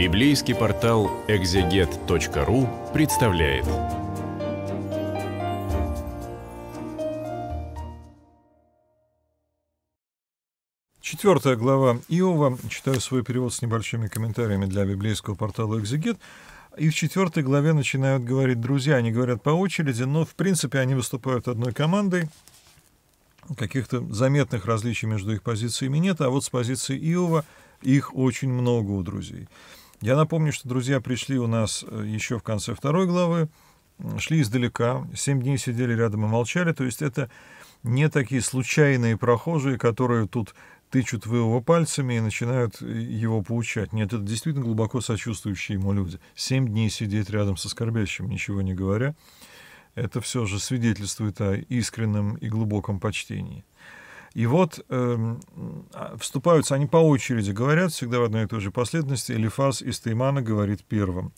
Библейский портал экзегет.ру представляет. Четвертая глава Иова. Читаю свой перевод с небольшими комментариями для библейского портала «Экзегет». И в четвертой главе начинают говорить друзья. Они говорят по очереди, но, в принципе, они выступают одной командой. Каких-то заметных различий между их позициями нет, а вот с позиции Иова их очень много у друзей. Я напомню, что друзья пришли у нас э, еще в конце второй главы, шли издалека, семь дней сидели рядом и молчали, то есть это не такие случайные прохожие, которые тут тычут в его пальцами и начинают э, его поучать. Нет, это действительно глубоко сочувствующие ему люди. Семь дней сидеть рядом со скорбящим, ничего не говоря, это все же свидетельствует о искреннем и глубоком почтении. И вот э, вступаются они по очереди, говорят всегда в одной и той же последовательности. Элифас из Таймана говорит первым.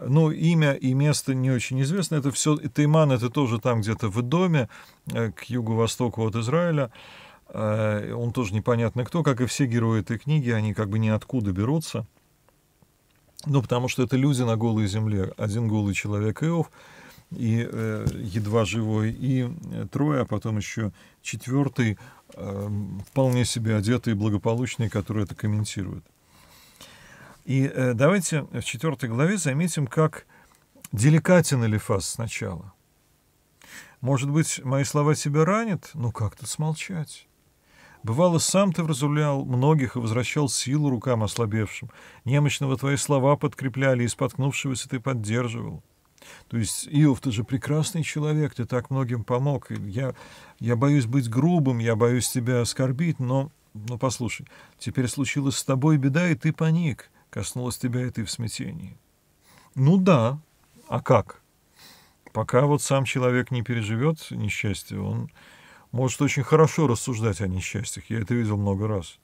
Ну, имя и место не очень известно. Это все, и Тайман это тоже там где-то в доме, э, к юго-востоку от Израиля. Э, он тоже непонятно кто, как и все герои этой книги, они как бы ниоткуда берутся. Ну, потому что это люди на голой земле. Один голый человек Иов, и э, едва живой, и э, трое, а потом еще четвертый, э, эм, вполне себе одетый и благополучный, который это комментирует. И э, давайте в четвертой главе заметим, как деликатен Элифас сначала. Может быть, мои слова тебя ранят? Ну как тут смолчать? Бывало, сам ты вразумлял многих и возвращал силу рукам ослабевшим. Немощного твои слова подкрепляли, и споткнувшегося ты поддерживал. То есть, Иов, ты же прекрасный человек, ты так многим помог. Я, я боюсь быть грубым, я боюсь тебя оскорбить, но, но послушай, теперь случилась с тобой беда, и ты паник. Коснулась тебя и ты в смятении. Ну да, а как? Пока вот сам человек не переживет несчастье, он может очень хорошо рассуждать о несчастьях. Я это видел много раз.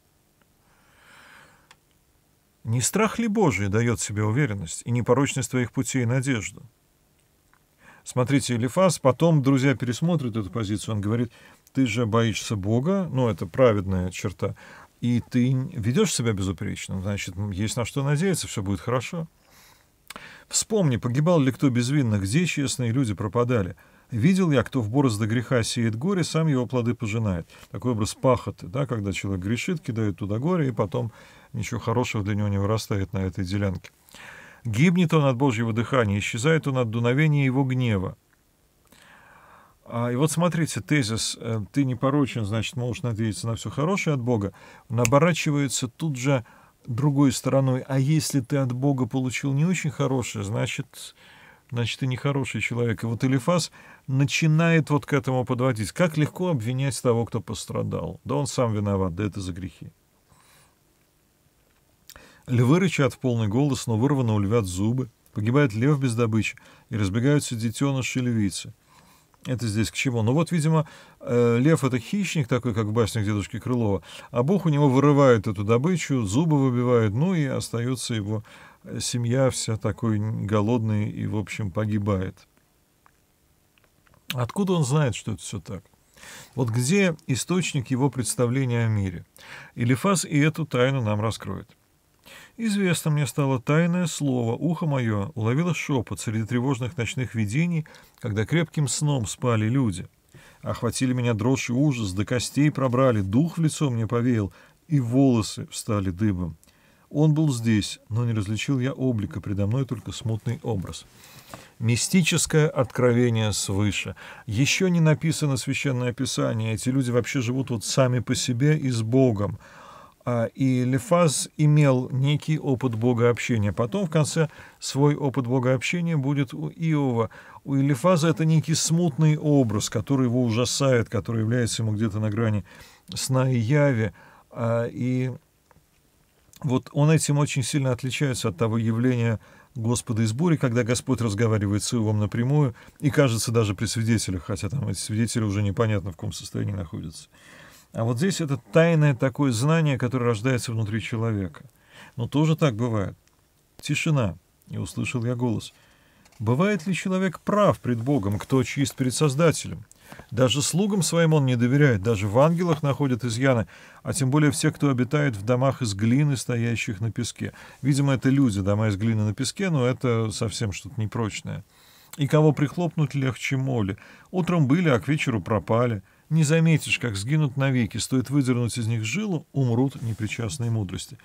Не страх ли Божий дает себе уверенность и непорочность твоих путей и надежду? Смотрите, Элифас потом, друзья, пересмотрят эту позицию. Он говорит, ты же боишься Бога, ну, это праведная черта, и ты ведешь себя безупречно, значит, есть на что надеяться, все будет хорошо. Вспомни, погибал ли кто безвинно, где честные люди пропадали? Видел я, кто в борозды греха сеет горе, сам его плоды пожинает. Такой образ пахоты, да, когда человек грешит, кидает туда горе, и потом ничего хорошего для него не вырастает на этой делянке. Гибнет он от Божьего дыхания, исчезает он от дуновения его гнева. А, и вот смотрите, тезис э, «ты не порочен, значит, можешь надеяться на все хорошее от Бога», он оборачивается тут же другой стороной. А если ты от Бога получил не очень хорошее, значит, значит, ты нехороший человек. И вот Элифас начинает вот к этому подводить. Как легко обвинять того, кто пострадал. Да он сам виноват, да это за грехи. Львы рычат в полный голос, но вырвано у львят зубы. Погибает лев без добычи, и разбегаются детеныши львицы. Это здесь к чему? Ну вот, видимо, э, лев — это хищник такой, как в баснях дедушки Крылова, а бог у него вырывает эту добычу, зубы выбивает, ну и остается его э, семья вся такой голодной и, в общем, погибает. Откуда он знает, что это все так? Вот где источник его представления о мире? Илифас и эту тайну нам раскроет. Известно мне стало тайное слово, ухо мое уловило шепот среди тревожных ночных видений, когда крепким сном спали люди. Охватили меня дрожь и ужас, до костей пробрали, дух в лицо мне повеял, и волосы встали дыбом. Он был здесь, но не различил я облика, предо мной только смутный образ. Мистическое откровение свыше. Еще не написано священное описание. эти люди вообще живут вот сами по себе и с Богом. А, и Лефаз имел некий опыт богообщения. Потом в конце свой опыт богообщения будет у Иова. У Лефаза это некий смутный образ, который его ужасает, который является ему где-то на грани сна и яви. А, и вот он этим очень сильно отличается от того явления Господа из бури, когда Господь разговаривает с Иовом напрямую, и кажется даже при свидетелях, хотя там эти свидетели уже непонятно в каком состоянии находятся. А вот здесь это тайное такое знание, которое рождается внутри человека. Но тоже так бывает. Тишина. И услышал я голос. Бывает ли человек прав пред Богом, кто чист перед Создателем? Даже слугам своим он не доверяет, даже в ангелах находят изъяны, а тем более всех, кто обитает в домах из глины, стоящих на песке. Видимо, это люди, дома из глины на песке, но это совсем что-то непрочное. И кого прихлопнуть легче моли. Утром были, а к вечеру пропали — не заметишь, как сгинут навеки, стоит выдернуть из них жилу, умрут непричастные мудрости.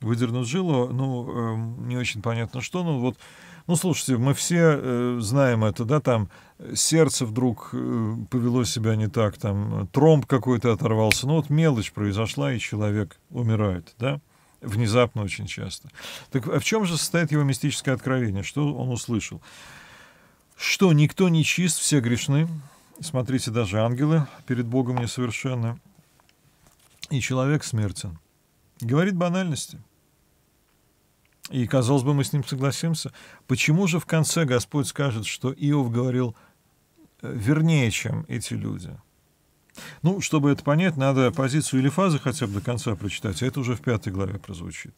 Выдернут жилу, ну, э, не очень понятно что, но ну, вот, ну, слушайте, мы все э, знаем это, да, там сердце вдруг э, повело себя не так, там тромб какой-то оторвался, ну, вот мелочь произошла, и человек умирает, да, внезапно очень часто. Так а в чем же состоит его мистическое откровение, что он услышал? Что никто не чист, все грешны, Смотрите, даже ангелы перед Богом несовершенны. И человек смертен. Говорит банальности. И, казалось бы, мы с ним согласимся. Почему же в конце Господь скажет, что Иов говорил э, вернее, чем эти люди? Ну, чтобы это понять, надо позицию Элифаза хотя бы до конца прочитать, а это уже в пятой главе прозвучит.